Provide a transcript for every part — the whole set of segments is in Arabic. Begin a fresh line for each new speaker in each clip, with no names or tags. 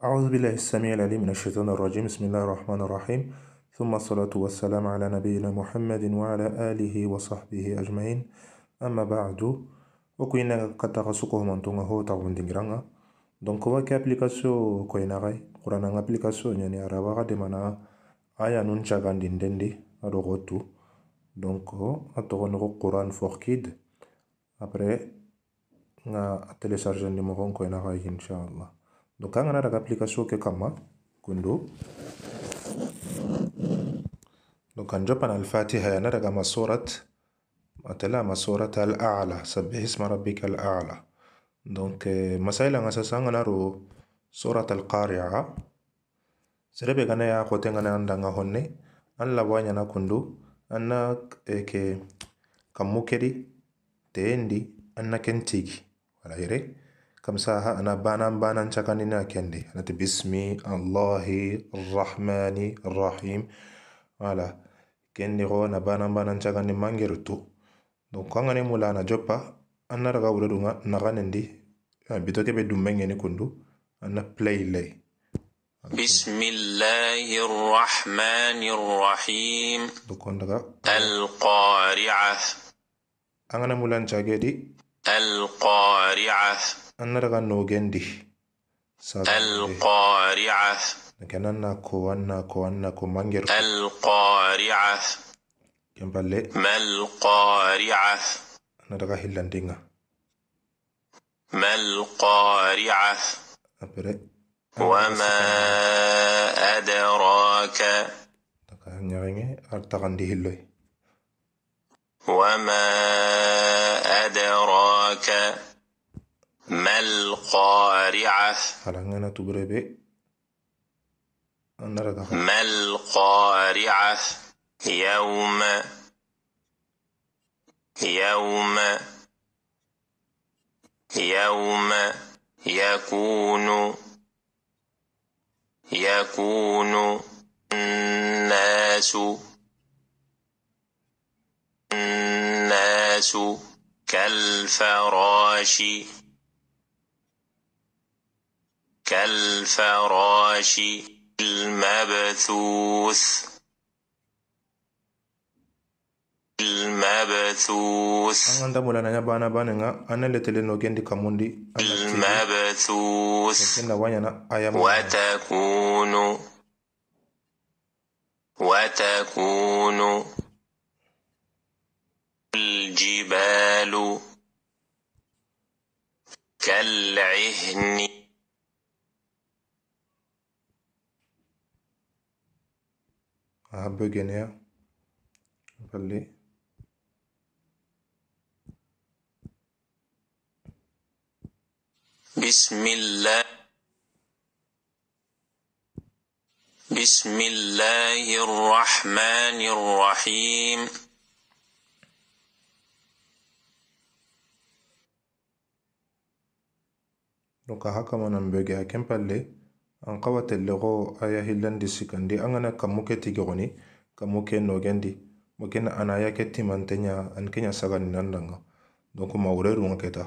أعوذ بالله السميع العليم من الشيطان الرجيم بسم الله الرحمن الرحيم ثم الصلاة والسلام على نبينا محمد وعلى آله وصحبه أجمعين أما بعد وكوينا قد تغسقه من تنغه تغون دنجرانا دونك وكي أبليكاسيو كوينا غاي قرانا أبليكاسيو يعني عربا غادي منا آيا نونشاغان دندندي أدوغوتو دونك غو قران فوقيد أبري دي télécharger كوين ko إن شاء الله Donc quand on a l'application que kama kundo donc anjapan al-Fatiha yanaraga masurat matala masurat al-A'la sabbih isma al-A'la donc masaila nga sasa nga naro surat al-Qari'a serebe gana ya khote nga nanda nga honne an labwanya na kundu anna ke kamukeri teendi anna kentigi wala yere كم ساها أنا بانان بانان تكاني ناكندي أنت بسم الله الرحمن الرحيم ولا كندي غو أنا بانان بانا تكاني تو دونك كان مولا أنا جوبا أنا رغا ولدونا نغانندي بيتو كبي دومبنجني كندو أنا بلاي لي
بسم الله الرحمن الرحيم القارعة
أنا مولا نتاكدي
القارعة
نو gendi
القارعة
كننا كوانا كوانا كومانجر
القارعة كم بالله ما القارعة
أنا دغا هيلاندينغا
ما القارعة وما أدراك وما القارعة ما القارعة يوم يوم يوم يكون يكون الناس الناس كالفراش كالفراش المبثوث المبثوث المبثوث وتكون وتكون الجبال كالعهن
un bug NR.
بسم الله بسم الله الرحمن الرحيم
دونك هاكا مانا مبغي هاكا مبالي an kawa telego aya hillandi sikandi angana kamuke tigogoni kamuke nogendi muken anaya ke timantenya an kenya sagani nandanga donc mawreru ngaketa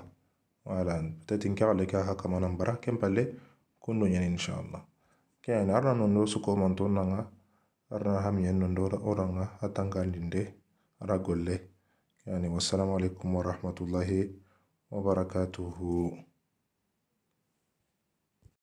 wala peut-être inkarale ka hakamana bara kempalle kunno nyani inshallah kene arna nondo suko mantonnanga arna hamyen nondo oranga hatangandinde ara golle yani wassalamu alaikum warahmatullahi wabarakatuhu